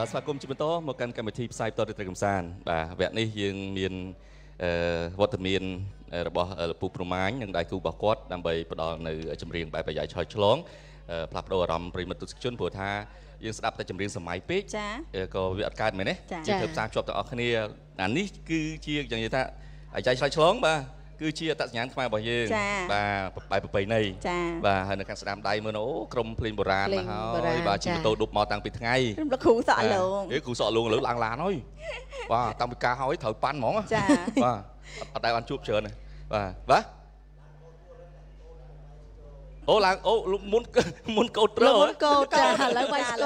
បាទស្វាគមន៍ជាបន្តមកកាន់កម្មវិធីផ្សាយបន្តរាត្រីកំសាន្តបាទវគ្គនេះយើងមានអឺវត្តមានរបស់លោកពូប្រមាញនិងដៃគូរបស់គាត់ដើម្បីផ្ដល់នៅចម្រៀងបែបបញ្ញាឆោយឆ្លងផ្លាស់ប្ដូរអារម្មណ៍ប្រិមិត្តទស្សនិកជនព្រោះថាយើងស្ដាប់តែចម្រៀងសម័យពេកក៏វាអត់កើតមែនទេយើងធ្វើផ្សារជាប់ទាំងអស់គ្នាអានេះគឺជាយ៉ាងនិយាយថាអាចារ្យឆ្លើយឆ្លង បាទគឺជាអត្តសញ្ញាណខ្មែររបស់យើងបាទបែបប្រពៃណីបាទហើយនៅខាងស្ដាំដៃមើលអូក្រុមភ្លេងបុរាណមកហើយបាទជីតូដប់មកតាំងពីថ្ងៃក្រុមលោកគ្រូសក់លងអេគ្រូសក់លងលើឡើងឡានហើយបាទតាំងពីការហើយត្រូវប៉ាន់ហ្មងចាបាទអត់ដែលបានជួបច្រើនទេបាទបាទអូឡើងអូមុនមុនកោតត្រូវមុនកោតចាឥឡូវបាយស្គរ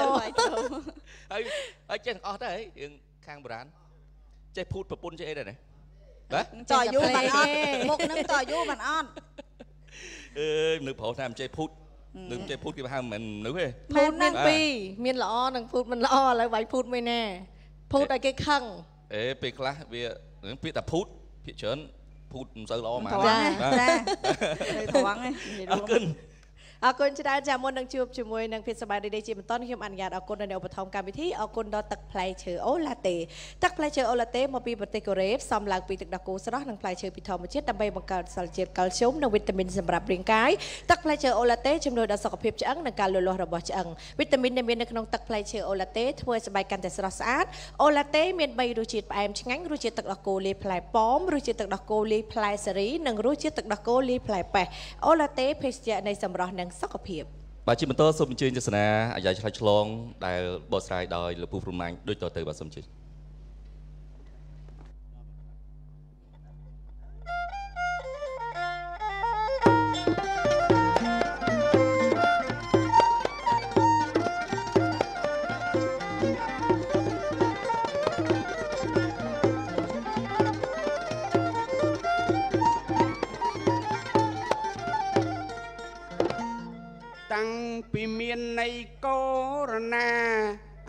ហើយហើយចេះអស់ដែររឿងខាងបុរាណចេះភូតប្រពន្ធចេះអីដែរណាតយូរមិនអត់មុខនឹងតយូរមិនអត់អឺនៅប្រុសតែមិនចេះភូតនឹងចេះភូតគេហៅមិនមនុស្សទេភូតនឹងពីរមានល្អនិងភូតមិនល្អឥឡូវវាយភូតមួយណាភូតឲ្យគេខឹងអេពេលខ្លះវានឹងពាក្យថាភូតភាកច្រើន ភូតមិនសូវល្អមកបាទចាត្រង់ហ្នឹងអរគុណអរគុណច្រើនចាមុននឹងជួបជាមួយនឹងភាពសប្បាយរីករាយជាបន្តខ្ញុំអនុញ្ញាតអរគុណដល់អ្នកឧបត្ថម្ភកម្មវិធីអរគុណដល់ទឹកផ្លែឈើអូឡាតេទឹកផ្លែឈើអូឡាតេមកពីប្រទេសកូរ៉េផ្សំឡើងពីទឹកដោះគោស្រស់និងផ្លែឈើពីធម្មជាតិដើម្បីបង្កើតសារជាតិកាល់ស្យូមនិងវីតាមីនសម្រាប់រាងកាយទឹកផ្លែឈើអូឡាតេជំនួយដល់សុខភាពឆ្អឹងនិងការលូតលាស់របស់ឆ្អឹងវីតាមីនដែលមាននៅក្នុងទឹកផ្លែឈើអូឡាតេធ្វើឲ្យស្បែកកាន់តែស្រស់ស្អាតអូឡាតេមាន3រសជាតិផ្អែមឆ្ងាញ់រសជាតិទឹកដោះគោលាយផ្លែប៉ោមរសជាតិទឹកដោះគោលាយផ្លែសេរីនិងរសជាតិទឹកដោះគោលាយផ្លែប៉េះអូឡាតេភេសជ្ជៈនៃសម្រស់និងសុខភាពបាទជាបន្តសូមអញ្ជើញទស្សនាអាយ៉ាឆ្លៃឆ្លង ដែលបកស្រាយដោយលោកពូព្រំម៉ាញ់ដូចតទៅបាទសូមអញ្ជើញ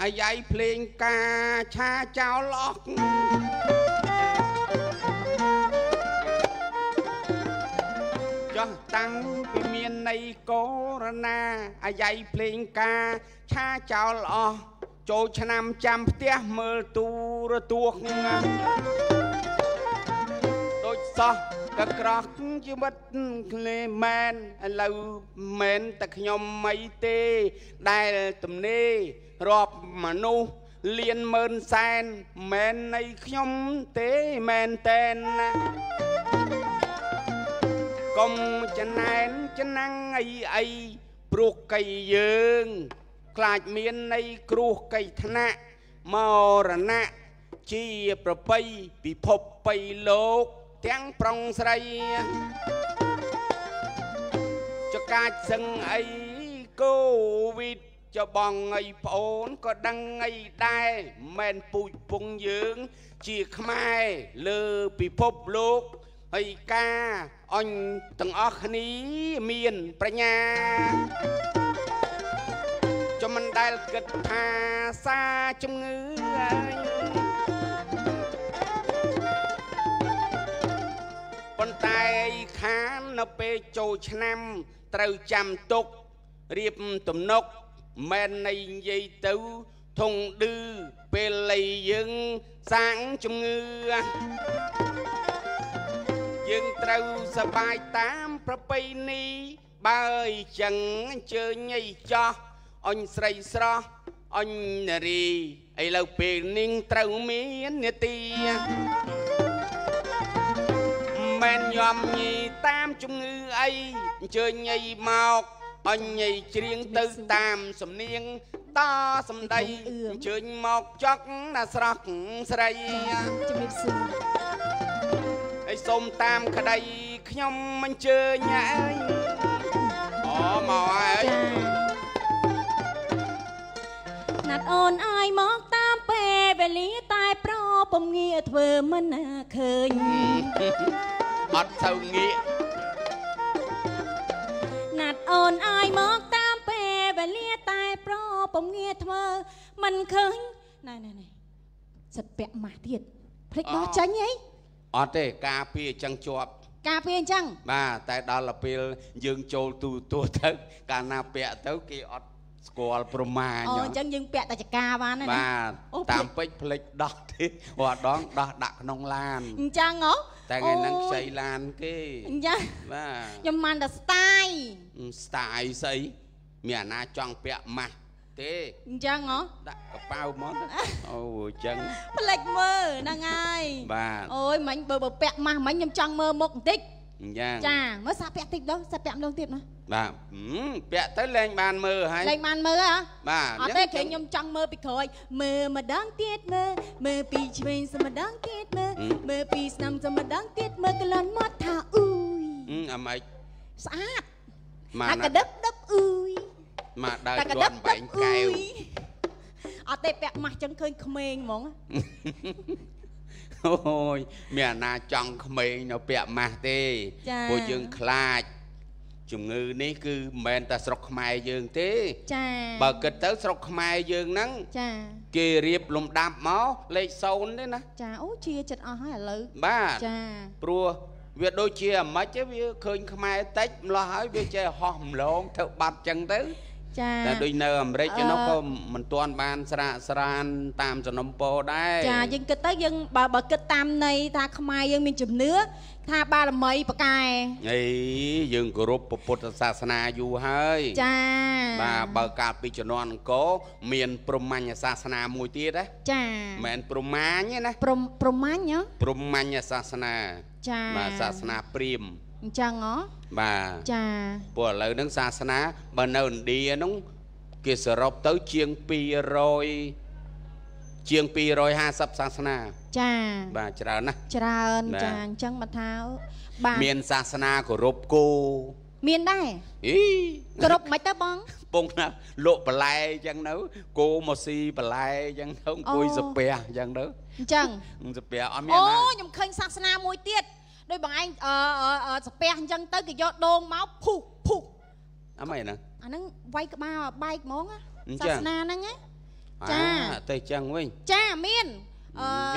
អាយ៉ៃភ្លេងកាឆាចោលអស់ចោះតាំងពីមាននៃកូរ៉ូណាអាយ៉ៃភ្លេងកាឆាចោលអស់ចូលឆ្នាំចាំផ្ទះមើលទូរទស្សន៍សោះកក្រោះជីវិតគ្នាមែនឥឡូវមែនតែខ្ញុំអីទេដែលទំនេររាប់មនុស្សលៀនម៉ឺនសែនមែននៃខ្ញុំទេមែនតែនណាកុំចំណែនចំណាំងអីអីព្រោះកៃយើងខ្លាចមាននៃគ្រោះកៃថ្នាក់មរណៈជាប្របីពិភពបីលោកទាំងប្រុងស្រីចកាចសឹងអីកូវីដចបងអីប្អូនក៏ដឹងអីដែរមិនពូជពងយើង ជាខ្មែរលើពិភពលោកហើយការអញទាំងអស់គ្នាមានប្រាជ្ញាចាំមិនដែលគិតថាសាជំងឺអើយប៉ុន្តែខាននៅពេលចូលឆ្នាំត្រូវចាំទុករៀបទំនុកមែននៃនិយាយទៅធុងឌឺពេលលៃយើងសាងជំងឺយើងត្រូវសបាយតាមប្រពៃណីបើអញ្ចឹងអញ្ជើញអីចោះអញស្រីស្រស់អញនារីឥឡូវពេលនេះត្រូវមាននេតិមែនយំញីតាមជំងឺអីអញ្ជើញញីមកអញីច្រៀងទៅតាមសំនៀងតសំដីអញ្ជើញមកចុកណាស្រស់ស្រីជំរាបសួរហើយសូមតាមក្តីខ្ញុំអញ្ជើញអើយអូមកហើយណាត់អូនអាយមកតាមពេលវេលាតែប្រពំងាធ្វើមិនឃើញអត់ទៅងាកណាត់អូនឲ្យមកតាមពេលវេលាតែប្រពំងាធ្វើមិនឃើញណែណែណែសិតពាក់ម៉ាស់ទៀតភ្លេចដោះចាញ់អីអត់ទេការពីអញ្ចឹងជាប់ ការពីអញ្ចឹងបាទតែដល់ទៅពេលយើងចូលទូទួទៅកាលណាពាក់ទៅគេអត់ស្គាល់ប្រមាញអូអញ្ចឹងយើងពាក់តែចកាបានហ្នឹងបាទតាមពេចភ្លេចដោះទេរាល់ដងដោះដាក់ក្នុងឡានអញ្ចឹងហ៎តែថ្ងៃហ្នឹងខ្ចីឡានគេចាបាទខ្ញុំមិនតែស្តាយស្តាយស្អីមានអាណាចង់ពាក់ម៉ាស់ទេអញ្ចឹងហ៎ដាក់កប៉ៅមកអូអញ្ចឹងផ្លេចមើលហ្នឹងហើយបាទអូយមិញបើបើពាក់ម៉ាស់មិញខ្ញុំចង់មើលមុខបន្តិចអញ្ចឹងចាមើលសាក់ពាក់តិចដល់សាក់ពាក់ម្ដងទៀតណាបាទពាក់ទៅលេងបានមើលហើយលេងបានមើលហ៎បាទអត់ទេគេខ្ញុំចង់មើលពីក្រោយមើលម្ដងទៀតមើលមើលពីឆ្វេងសម្ដងទៀតមើលមើលពីស្នំសម្ដងទៀតមើលកន្លន់មាត់ថាអ៊ូយអាម៉េចស្អាតអាកដឹបដឹបអ៊ូយមកដើរជន់បែងកែវអត់ទេពាក់ម៉ាស់ចឹងឃើញក្មេងហ្មងអូយមានអាណាចង់ក្មេងនៅពាក់ម៉ាស់ទេពួកយើងខ្លាច ជំងឺនេះគឺមិនមែនតែស្រុកខ្មែរយើងទេចាបើគិតទៅស្រុកខ្មែរយើងហ្នឹងចា គេរៀបលំដាប់មកលេខ0ទេណាចាអូជាចិត្តអស់ហើយឥឡូវបាទចាព្រោះវាដូចជាអាម៉េចវាឃើញខ្មែរតិចម្លោះហើយវាចេះហោះម្លងធ្វើបាត់ចឹងទៅចាតែដូចនៅអាមេរិកឯនោះក៏មិនទាន់បានស្រាកស្រានតាមសំណពរដែរចាយើងគិតទៅយើងបើបើគិតតាមន័យថាខ្មែរយើងមានជំនឿថាបារមីប្រកែអីយើងគោរពពុទ្ធសាសនាយូរហើយចាបាទបើកាលពីជំនាន់អង្គរមានព្រហ្មញ្ញសាសនាមួយទៀតណាចាមិនព្រហ្មញ្ញទេណាព្រហ្មញ្ញព្រហ្មញ្ញសាសនាចាបាទសាសនាព្រាហ្មណ៍អញ្ចឹងហ៎បាទចាព្រោះឥឡូវហ្នឹងសាសនាបើនៅឥណ្ឌាហ្នឹងគេសរុបទៅជាង200ជាង250សាសនា ចាបាទច្រើនណាស់ច្រើនចាអញ្ចឹងមកថាបាទមានសាសនាគោរពគោមានដែរអីគោរពមិនទៅបងពងណាលក់បន្លែអញ្ចឹងទៅគោមកស៊ីបន្លែអញ្ចឹងទៅអង្គុយសាពះអញ្ចឹងទៅអញ្ចឹងសាពះអត់មានអូខ្ញុំឃើញសាសនាមួយទៀតដូចបងឯងអឺស្ពះអញ្ចឹងទៅគេយកដូងមកភុះភុះអាម៉េចណាអាហ្នឹងវាយក្បាលបែកហ្មងសាសនាហ្នឹងចាតែចឹងវិញចាមាន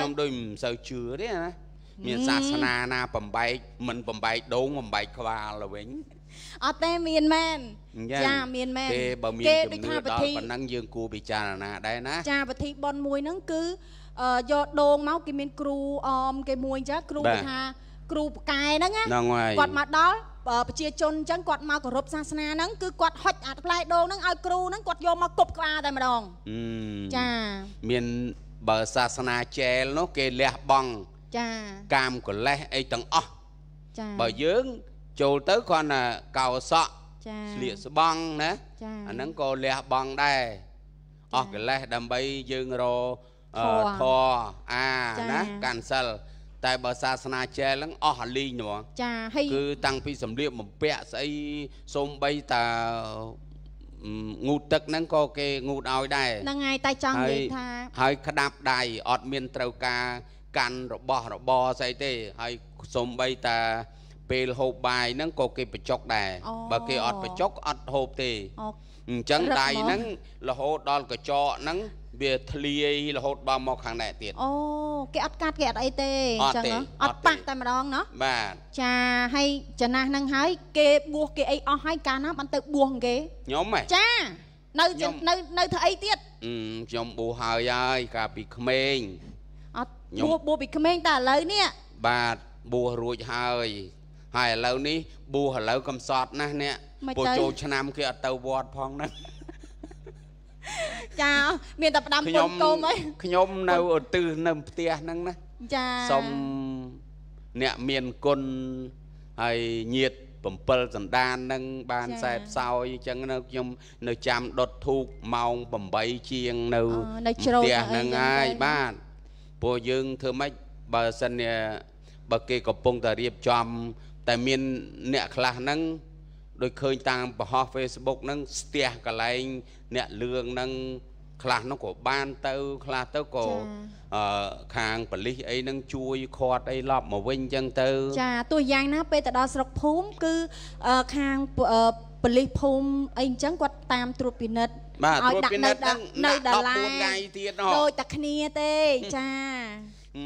ខ្ញុំដូចមិនសូវជឿទេណាមានសាសនាណាបំបែកមិនបំបែកដូងបំបែកក្បាលទៅវិញអត់ទេមានមែនចាមានមែនទេបើមានជំនឿដល់ប៉ុណ្ណឹងយើងគួរពិចារណាដែរណាចាពិធីបន់មួយហ្នឹងគឺយកដូងមកគេមាន គ្រូអម គេមួយចាគ្រូគេថាគ្រូប៉កែហ្នឹងណាគាត់មកដល់ប្រជាជនអញ្ចឹងគាត់មកគោរពសាសនាហ្នឹងគឺគាត់ហុចអាផ្លែដូងហ្នឹងឲ្យគ្រូហ្នឹងគាត់យកមកគប់ក្បាលតែម្ដងចាមានបើសាសនាចែលនោះគេលះបង់ចាកាមកលេសអីទាំងអស់ចាបើយើងចូលទៅគាត់ណាកោសក់ចាស្លៀកស្បង់ណាអាហ្នឹងក៏លះបង់ដែរអស់កិលេសដើម្បីយើងរកធរអាណាកាន់សិលតែបើសាសនាចែលហ្នឹងអស់លីងហ្មងចាហើយគឺតាំងពីសំលៀកបំពាក់ស្អីសូម្បីតាងូតទឹកហ្នឹងក៏គេងូតឲ្យដែរហ្នឹងហើយតែចង់និយាយថាហើយក្តាប់ដៃអត់មានត្រូវការកាន់របស់របរស្អីទេ ហើយសូម្បីតាពេលហូបបាយហ្នឹងក៏គេបញ្ចុកដែរបើគេអត់បញ្ចុកអត់ហូបទេអញ្ចឹងដៃហ្នឹងរហូតដល់កញ្ចក់ហ្នឹងវាធ្លាយរហូតដល់មកខាងណែទៀតអូគេអត់កាត់គេអត់អីទេអញ្ចឹងអត់ប៉ះតែម្ដងណោះបាទចាហើយចំណាស់ហ្នឹងហើយ គេបួសគេអីអស់ហើយកាលណាបានទៅបួសគេខ្ញុំហ៎ចានៅនៅនៅធ្វើអីទៀតខ្ញុំបួសហើយហើយកាលពីក្មេងអត់បួសបួសពីក្មេងតែឥឡូវនេះបាទបួសរួចហើយហើយឥឡូវនេះបួសឥឡូវកំសត់ណាស់អ្នកពួកចូលឆ្នាំគេអត់ទៅវត្តផងហ្នឹងចាមានតែផ្ដាំពុនគុំអីខ្ញុំនៅឧទ្ទិសនៅផ្ទះហ្នឹងណាចាសូមអ្នកមានគុណហើយញាត7សន្តាននឹង បានខ្សែផ្សោយអញ្ចឹងនៅខ្ញុំនៅចាំដុតធូបម៉ោង8ជាងនៅផ្ទះហ្នឹងហើយបាទពួកយើងធ្វើម៉េចបើសិនបើគេកំពុងតែរៀបចំតែមានអ្នកខ្លះហ្នឹងដោយឃើញតាមប្រហោះ Facebook ហ្នឹងស្ទះកន្លែងអ្នកលឿងហ្នឹង ខ្លះនោះក៏បានទៅ ខ្លះទៅក៏ខាងបលិសអីនឹងជួយ ខាត់អីឡប់មកវិញអញ្ចឹងទៅ ចាទោះយ៉ាងណាពេលទៅដល់ស្រុកភូមិគឺខាងបលិសភូមិអីអញ្ចឹងគាត់តាមត្រួតពិនិត្យបាទត្រួតពិនិត្យនៅដាឡាថ្ងៃទៀតហ៎ដូចតែគ្នាទេចា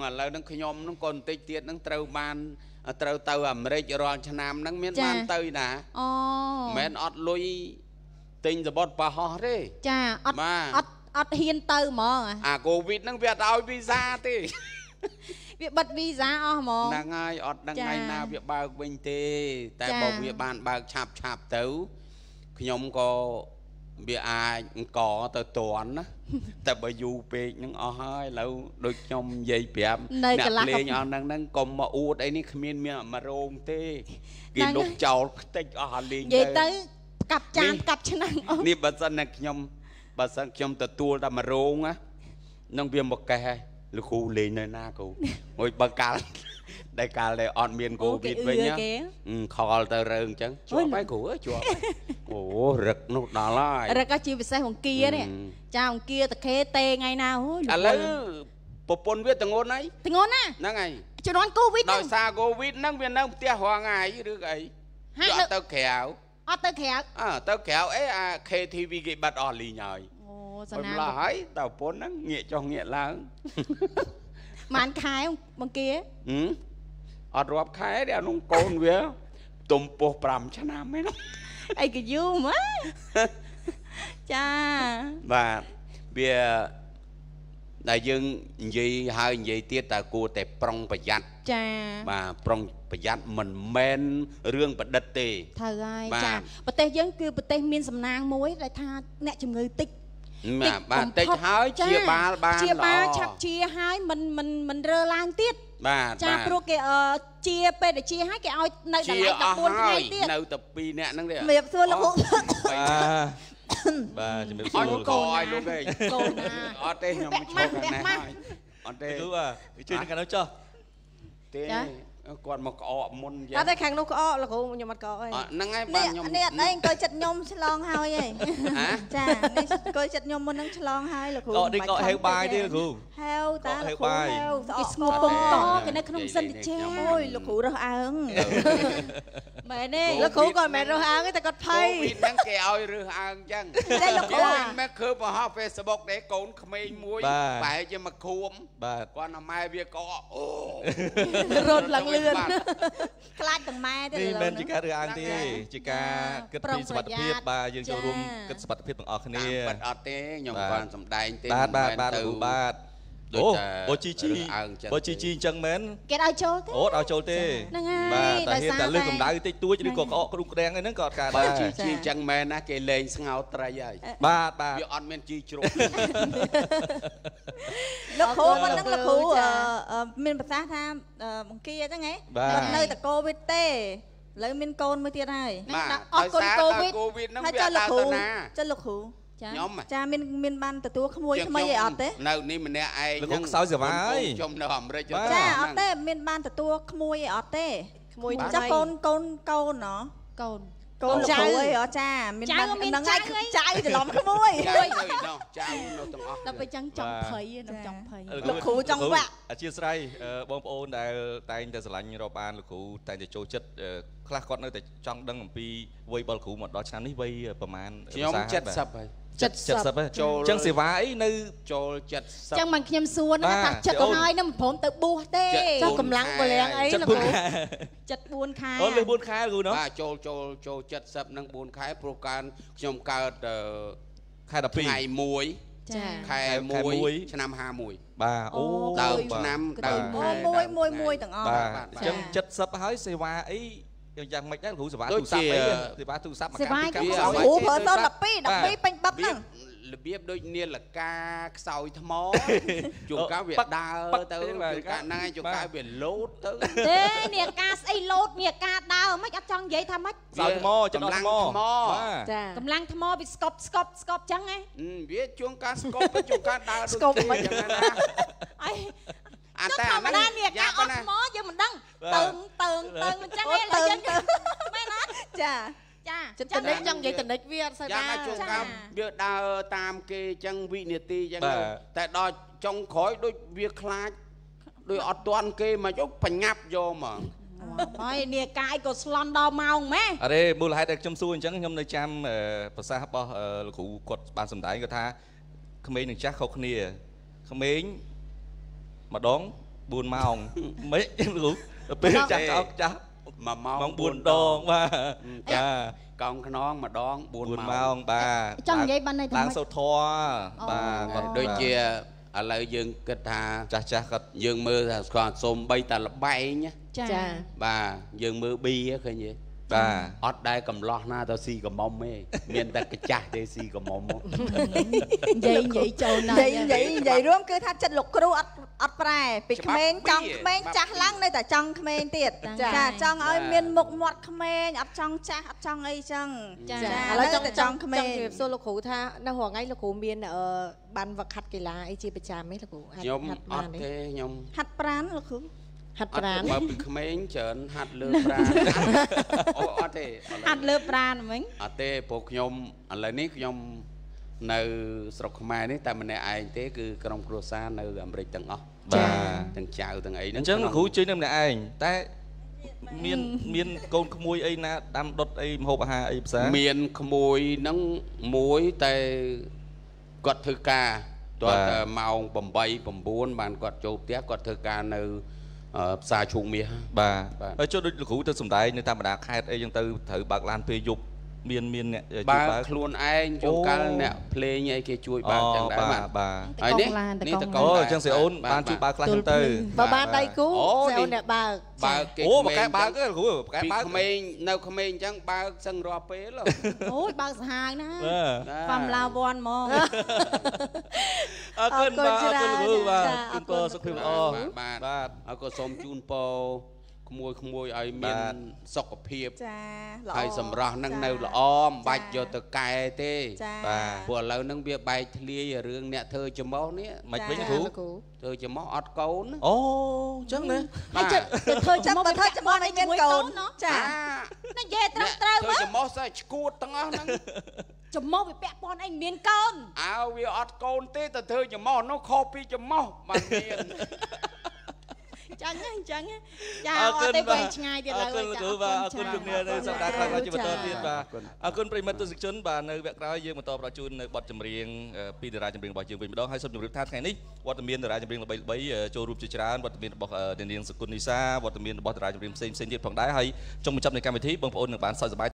ឥឡូវនឹងខ្ញុំនឹងក៏បន្តិចទៀតនឹងត្រូវបានត្រូវទៅអាមេរិករាល់ឆ្នាំហ្នឹងមានបានទៅណាអូមិនអត់លុយទិញសបុតបោះហោះទេចាអត់អត់អត់ហ៊ានទៅហ្មងអាកូវីដហ្នឹងវាអត់ឲ្យវីសាទេវាបិទវីសាអស់ហ្មងហ្នឹងហើយអត់ដឹងថ្ងៃណាវាបើកវិញទេ តែបើវាបានបើកឆាប់ឆាប់ទៅខ្ញុំក៏វាអាចអង្គទៅតន់ណាតែបើយូរពេកហ្នឹងអស់ហើយឥឡូវដូចខ្ញុំនិយាយប្រាប់អ្នកលេងអស់ហ្នឹងហ្នឹងកុំមកអួតអីនេះគ្មានមានអារោងទេគេលុបចោលខ្ទេចអស់ហើយលេងទៅនិយាយទៅកាប់ចានកាប់ឆ្នាំងអូនេះបើសិនតែខ្ញុំបើសិនខ្ញុំទទួលតែអារោងណានឹងវាមកកេះហើយលោកគ្រូលេងនៅណាគ្រូហួយបើកាលដែលកាលដែលអត់មានកូវីដវិញខលទៅរើងអញ្ចឹងជាប់ហើយគ្រូជាប់អូរឹកនោះដល់ហើយរឹកក៏ជាពិសេសអង្គានេះចាអង្គាតាខេទេថ្ងៃណាអូយឥឡូវប្រពន្ធវាតងន់ហើយតងន់ណាហ្នឹងហើយជំនាន់កូវីដដោយសារកូវីដហ្នឹងវានៅផ្ទះរងថ្ងៃឬអីអត់ទៅក្រៅអត់ទៅក្រៅអើទៅក្រៅអីអា KTV គេបាត់អស់លីងហើយអូសាណាហើយតើប្រពន្ធហ្នឹងងាកចុះងាកឡើងម៉ានខែបង្គាអត់រាប់ខែទេអានោះកូនវាទំពោះ5ឆ្នាំឯនោះអីក៏យូរម៉េចាបាទវាដែលយើងនិយាយហើយនិយាយទៀតតើគួរតែប្រុងប្រយ័ត្នចាបាទប្រុងប្រយ័ត្នមិនមែនរឿងប្រឌិតទេត្រូវហើយចាប្រទេសយើងគឺប្រទេសមានសំណាងមួយដែលថាអ្នកជំងឺតិចបាទតិចហើយជាបាលបានជាបាលឆាប់ជាហើយមិនមិនមិនរើឡើងទៀតបាទចាព្រោះគេជាពេលដែលជាហើយគេឲ្យនៅតម្លៃ14ថ្ងៃទៀតនៅតែ2នាក់ហ្នឹងទេរបៀបសួរលោកបាទជំរាបសួរលោកកឲ្យលោកឯងកូនណាអត់ទេខ្ញុំឈប់ណាស់ហើយអត់ទេគឺជួយនឹងកណ្ដោចចុះទេគាត់មកក្អកមុនយ៉ាងតែខាងនោះក្អកលោកគ្រូខ្ញុំអត់ក្អកទេហ្នឹងហើយបាទខ្ញុំនេះអត់អីអង្គុយចិត្តខ្ញុំឆ្លងហើយហ៎ចានេះអង្គុយចិត្តខ្ញុំមុននឹងឆ្លងហើយលោកគ្រូអត់ដូចក្អកហេវបាយទេលោកគ្រូហេវតាលោកគ្រូហេវស្អកស្ងួតពងកគេនៅក្នុងសិនតិចអូយលោកគ្រូរើសអើងមែនទេលោកគ្រូក៏មិនមែនរើសអើងទេតែគាត់ភ័យហ្នឹងគេឲ្យរើសអើងអញ្ចឹងតែលោកគ្រូមិនឃើញបង្ហោះ Facebook ទេកូនក្មេងមួយបែរជាមកខួមគាត់ណែម៉ែវាក្អកអូរត់ឡើងលឿនខ្លាចទាំងម៉ែទេនេះមិនជាការរើអាងទេជាការគិតពីសុខភាពបាទយើងចូលរួមគិតសុខភាពទាំងអស់គ្នាបាទអត់ទេខ្ញុំគាត់សំដែងទេបាទបាទបាទគ្រូបាទដូចតែបើជីជីបើជីជីអញ្ចឹងមែនគេឲ្យចូលទេអូឲ្យចូលទេហ្នឹងហើយបាទតែហ៊ានតែលើកម្ដៅតិចតួចឬក៏ក្អកគ្រុំក្រាំងអីហ្នឹងក៏អត់កើតដែរជីជីអញ្ចឹងមែនណាគេលេងស្ងោត្រីហើយបាទបាទវាអត់មានជីជ្រុកលោកគ្រូមិនដឹងលោកគ្រូមានប្រសាសន៍ថាបង្គាហ្នឹងឯងនៅតែកូវីដទេឥឡូវមានកូនមួយទៀតហើយអត់កូនកូវីដហើយចុះលោកគ្រូចុះលោកគ្រូខ្ញុំចាមានមានបានទទួលក្មួយថ្មីអីអត់ទេនៅនេះម្នាក់ឯងហ្នឹងខ្សោយសេវាហើយខ្ញុំនៅអាមេរិកចាអត់ទេមានបានទទួលក្មួយអីអត់ទេក្មួយថ្មីចាកូនកូនកូនណកូនកូនចៅអីអចាមានបានហ្នឹងហើយចៅច្រឡំក្មួយចៅនោះចៅនោះទាំងអស់ដល់ពេលចឹងចង់ភ័យនឹងចង់ភ័យលោកគ្រូចង់វាក់អធិស្ឋានបងប្អូនដែលតែងតែស្រឡាញ់រាប់បានលោកគ្រូតែងតែចូលចិត្តខ្លះគាត់នៅតែចង់ដឹងអំពីវ័យបលគ្រូមកដល់ឆ្នាំនេះវ័យប្រហែលខ្ញុំ70ហើយ70ចូលអញ្ចឹងសេវាអីនៅចូល70អញ្ចឹងមិនខ្ញុំសួរណាថាចិត្តទៅហើយនឹងមិនព្រមទៅបួសទេចុះកម្លាំងពលំអីលោកគ្រូ74ខែអូលើ4ខែគ្រូណោះបាទចូលចូលចូល70នឹង4ខែព្រោះកាលខ្ញុំកើតខែ12ថ្ងៃ1ចាខែ1ឆ្នាំ51បាទអូដើមឆ្នាំដើមខែ1 1 1ទាំងអស់បាទអញ្ចឹង70ហើយសេវាអីយើងយ៉ាងម៉េចដែរគ្រូសេវាទូរស័ព្ទអីសេវាទូរស័ព្ទមកកម្មកម្មខ្សោយគ្រូ person 12 12ពេញបឹកហ្នឹងរបៀបដូចនាឡកាខ្សោយថ្មជួងកាវាដើរទៅជួងកាណាយជួងកាវាលោតទៅទេនាកាស្អីលោតនាកាដើរមិនអត់ចង់និយាយថាម៉េចខ្សោយថ្មចំឡាំងថ្មចាកំឡាំងថ្មវាស្កប់ស្កប់ស្កប់ចឹងហ៎វាជួងកាស្កប់ជួងកាដើរដូចស្កប់មិនចឹងណាអីអាតែអាហ្នឹងនេះអាការអស់ថ្មយើងមិនដឹងតឹងតឹងតឹងអញ្ចឹងឯងឡើយយើងមែនណាចាចាចិត្តនិចចង់និយាយតនិចវាអត់សូវដែរចាជួងកាមវាដើរតាមគេអញ្ចឹងវិនាទីអញ្ចឹងតែដល់ចុងក្រោយដូចវាខ្លាចដូចអត់ទាន់គេមកយកបញ្ញាប់យកមកហើយនាកាយក៏ស្លន់ដល់ម៉ោងម៉ែអរេមូលហេតុដែលខ្ញុំសួរអញ្ចឹងខ្ញុំនៅចាំប្រសាសន៍របស់លោកគ្រូគាត់បានសម្ដែងគាត់ថាក្មេងនិងចាស់ខុសគ្នាក្មេងម្ដង4ម៉ោងមិនគ្រូទៅពេលចាស់កោកចាស់មួយម៉ោង4ដងបាទចាកោងខ្នងម្ដង4ម៉ោងបាទចង់និយាយបានន័យថាឡើងសូធរបាទគាត់ដូចជាឥឡូវយើងគិតថាចាស់ចាស់គាត់យើងមើលថាស្គាល់សុំបីតាលបែងចាបាទយើងមើលប៊ីឃើញទេបាទអត់ដែលកំឡោះណាទៅស៊ីកំមុំទេមានតែកចាស់ទេស៊ីកំមុំនិយាយនិយាយចូលណាស់និយាយនិយាយរួមគឺថាចិត្តលោកគ្រូអត់អត់ប្រែពីក្មេងចង់ក្មេងចាស់ឡើងនៅតែចង់ក្មេងទៀតចាចង់ឲ្យមានមុខមាត់ក្មេងអត់ចង់ចាស់អត់ចង់អីចឹងចាឥឡូវចង់ចង់ក្មេងជំរាបសួរលោកគ្រូថានៅរងៃលោកគ្រូមានបានវឹកហាត់កីឡាអីជាប្រចាំទេលោកគ្រូហាត់ខ្ញុំអត់ទេខ្ញុំហាត់ប្រាណលោកគ្រូហាត់ប្រាណមើលពីក្មេងច្រើនហាត់លើប្រាណអូអត់ទេហាត់លើប្រាណហ្មងអត់ទេព្រោះខ្ញុំឥឡូវនេះខ្ញុំនៅស្រុកខ្មែរនេះតែម្នាក់ឯងទេគឺក្រុមគ្រួសារនៅអាមេរិកទាំងអស់បាទទាំងចៅទាំងអីហ្នឹងអញ្ចឹងគ្រូជួយនៅម្នាក់ឯងតែមានមានកូនក្មួយអីណា ដាំដុតអីមហូបអាហារអីផ្សារមាន ក្មួយហ្នឹងមួយតែគាត់ធ្វើការគាត់ម៉ោង8 9បានគាត់ចូលផ្ទះគាត់ធ្វើការនៅផ្សារឈូកមាសបាទហើយចុះដូចលោកគ្រូទៅសំដែងនៅតាមបណ្ដាខេត្តអីចឹងទៅត្រូវបើកឡានពេលយប់មានមានអ្នកជួយបើខ្លួនឯងជួនកាលអ្នកភ្លេងអីគេជួយបើចឹងដែរបាទបាទហើយនេះនេះតកអូចឹងសិអូនបានជួយបើខ្លះហ្នឹងទៅបើបានដៃគូសិអូនអ្នកបើបើគេអូប្រកែបើគ្រូប្រកែបើក្មេងនៅក្មេងចឹងបើសឹងរាល់ពេលអូយបើសាហាវណាផាំឡាវ័នហ្មងអរគុណបាទអរគុណគ្រូបាទគុណកសុខភាពល្អបាទអរគុណសូមជូនពរក្មួយក្មួយឲ្យមានសុខភាពចាល្អហើយសម្រស់នឹងនៅល្អមិនបាច់យកទៅកែទេបាទព្រោះឥឡូវហ្នឹងវាបែកធ្លាយរឿងអ្នកធ្វើច្មោះនេះមិនវិញគ្រូធ្វើច្មោះអត់កូនអូអញ្ចឹងណាបាទធ្វើច្មោះបើធ្វើច្មោះនេះមានកូនចានិយាយត្រឹមត្រូវមើលធ្វើច្មោះសើឆ្កួតទាំងអស់ហ្នឹងច្មោះវាពាក់ព័ន្ធអីមានកូនអើវាអត់កូនទេតែធ្វើច្មោះនោះខុសពីច្មោះបានមានចាញ់អញ្ចឹងចាអរគុណបាទឆ្ងាយទៀតឡើយអរគុណលោកគ្រូបាទអរគុណលោកអ្នកនៅសម្ដាប់ខ្លះជីវិតទៀតបាទអរគុណប្រិមត្តទស្សនិកជនបាទនៅវគ្គក្រោយយើងបន្តប្រជជូននៅបទចម្រៀងពីតារាចម្រៀងរបស់យើងវិញម្ដងហើយសូមជម្រាបថាថ្ងៃនេះវត្តមានតារាចម្រៀងល្បីៗចូលរួមជាច្រើនវត្តមានរបស់នាងសុគន្ធនីសាវត្តមានរបស់តារាចម្រៀងផ្សេងៗទៀតផងដែរហើយចុងបញ្ចប់នៃកម្មវិធីបងប្អូននឹងបានសើចសប្បាយ